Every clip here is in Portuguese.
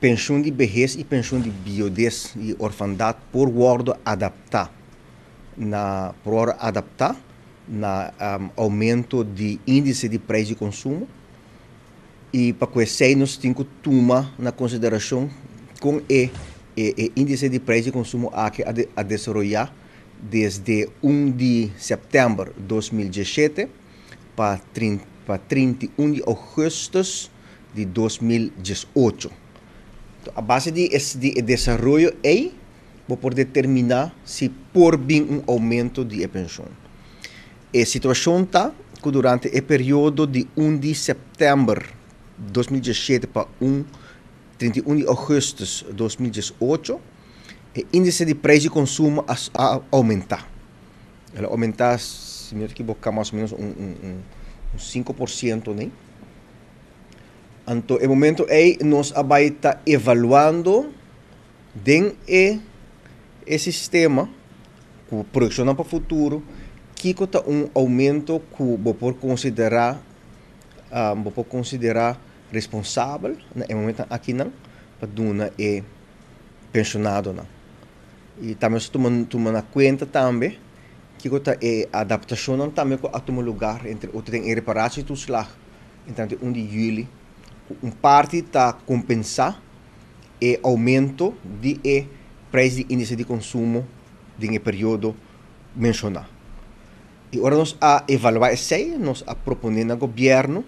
Pensão de vejez e pensão de biodes e orfandade por ordem adaptar na por adaptar na um, aumento de índice de preço de consumo e para conhecer nós temos que tomar na consideração com e, e, e, índice de preço de consumo a que a, de, a desenvolver desde 1 de setembro de 2017 para 31 de agosto de 2018 a base de, de desenvolvimento é vou poder determinar se por bem um aumento de pensão. A situação está que durante o período de 1 de setembro de 2017 para 1, 31 de agosto de 2018, o índice de preço de consumo a, aumentar. Ela aumentar, se me equivoco, mais ou menos um, um, um 5%, né? Então, é momento aí nós vai estar evaluando den é esse sistema que projeciona para o futuro que está um aumento que vou por considerar um, ah, vou por considerar responsável né? momento aqui não para duna é pensionado não e também estou tomando na conta também que está é adaptação também com o lugar entre outro tem reparação e tudo lá então de julho um parte está compensar o aumento de e preço de índice de consumo de um período mencionado. E agora nós a evaluar esse aí, nós a proponer ao governo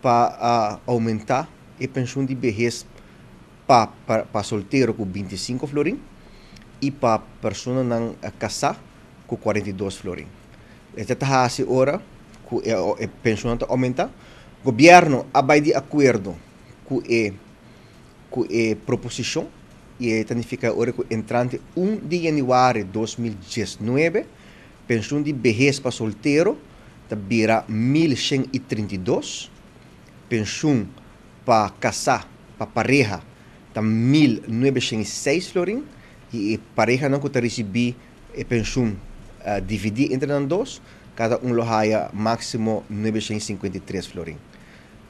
para aumentar a pensão de bebês para, para, para solteiro com 25 florim e para pessoa não casar com 42 florim. Esta taxa tá agora, a pensão tá aumenta, o governo di de com com a proposição e significa agora que entrante 1 de janeiro de 2019 pensão de vejez para solteiro da bira 1132 pensão para casar para pareja da 1906 florins e pareja não que recebi e eh, pensão uh, eh, entre nós dois cada um loja máximo 953 florins.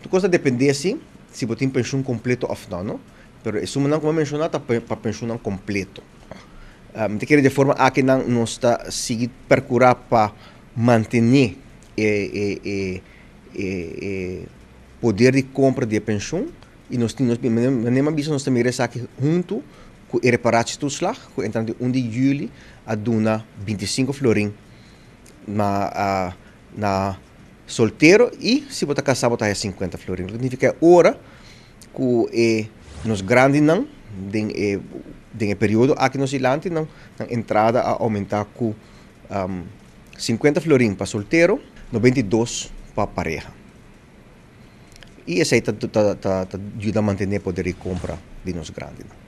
Tu cosa depende assim, se botem pensão completo ou não, não? Pero isso não como mencionado tá para pensão não completo. Um, ah, te quer de forma a que não não está seguir percurar para manter e eh, eh, eh, eh, poder de compra de pensão e nós temos nem mesma visa nós também regressa aqui junto com o reparatiestoeslag, entrando de 1 de julho a duna 25 florin ah, na na solteiro e se você casar, você é 50 florins. Significa hora que é, nos grandes não, tem, é, tem período aqui no Silante, não, a entrada a aumentar com um, 50 florins para solteiro, 92 para pareja. E essa aí tá, tá, tá, ajuda a manter o poder de compra de nos grandes.